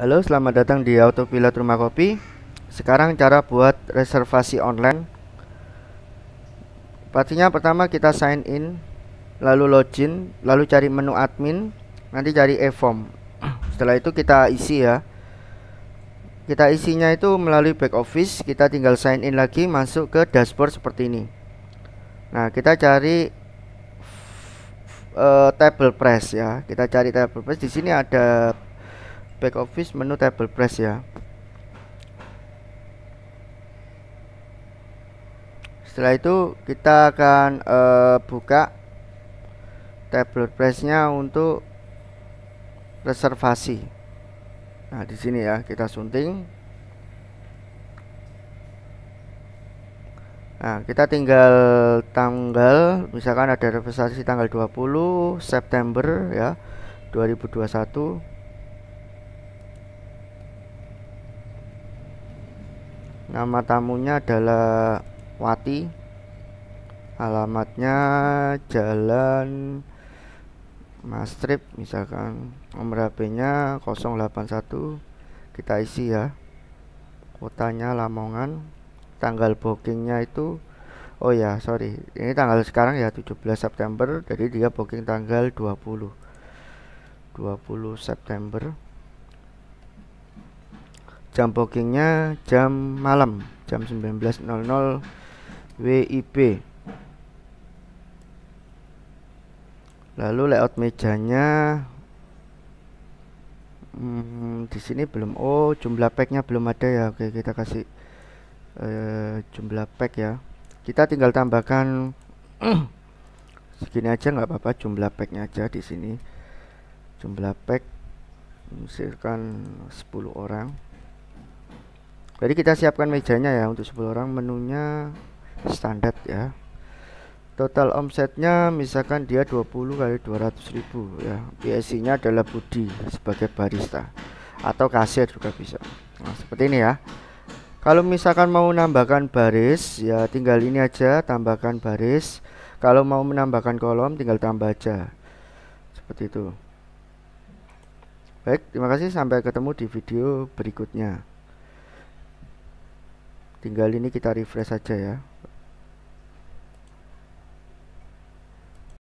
Halo, selamat datang di Autopilot Rumah Kopi. Sekarang cara buat reservasi online. Pastinya pertama kita sign in, lalu login, lalu cari menu admin, nanti cari e-form. Setelah itu kita isi ya. Kita isinya itu melalui back office, kita tinggal sign in lagi masuk ke dashboard seperti ini. Nah, kita cari uh, table press ya. Kita cari table press di sini ada back office menu table press ya setelah itu kita akan uh, buka table pressnya untuk reservasi nah di sini ya kita sunting Nah, kita tinggal tanggal misalkan ada reservasi tanggal 20 September ya 2021 Nama tamunya adalah Wati. Alamatnya Jalan Mastrip misalkan nomor HP-nya 081 kita isi ya kotanya Lamongan tanggal bookingnya itu oh ya sorry ini tanggal sekarang ya 17 September jadi dia booking tanggal 20 20 September jam bookingnya jam malam jam 19.00 WIB lalu layout mejanya hmm, di sini belum oh jumlah packnya belum ada ya oke kita kasih eh, jumlah pack ya kita tinggal tambahkan segini aja nggak apa-apa jumlah packnya aja di sini jumlah pack misalkan 10 orang jadi kita siapkan mejanya ya untuk 10 orang menunya standar ya total omsetnya misalkan dia 20 kali 200 ribu ya PSI nya adalah Budi sebagai barista atau kasir juga bisa nah, seperti ini ya kalau misalkan mau menambahkan baris ya tinggal ini aja tambahkan baris kalau mau menambahkan kolom tinggal tambah aja seperti itu baik terima kasih sampai ketemu di video berikutnya tinggal ini kita refresh aja ya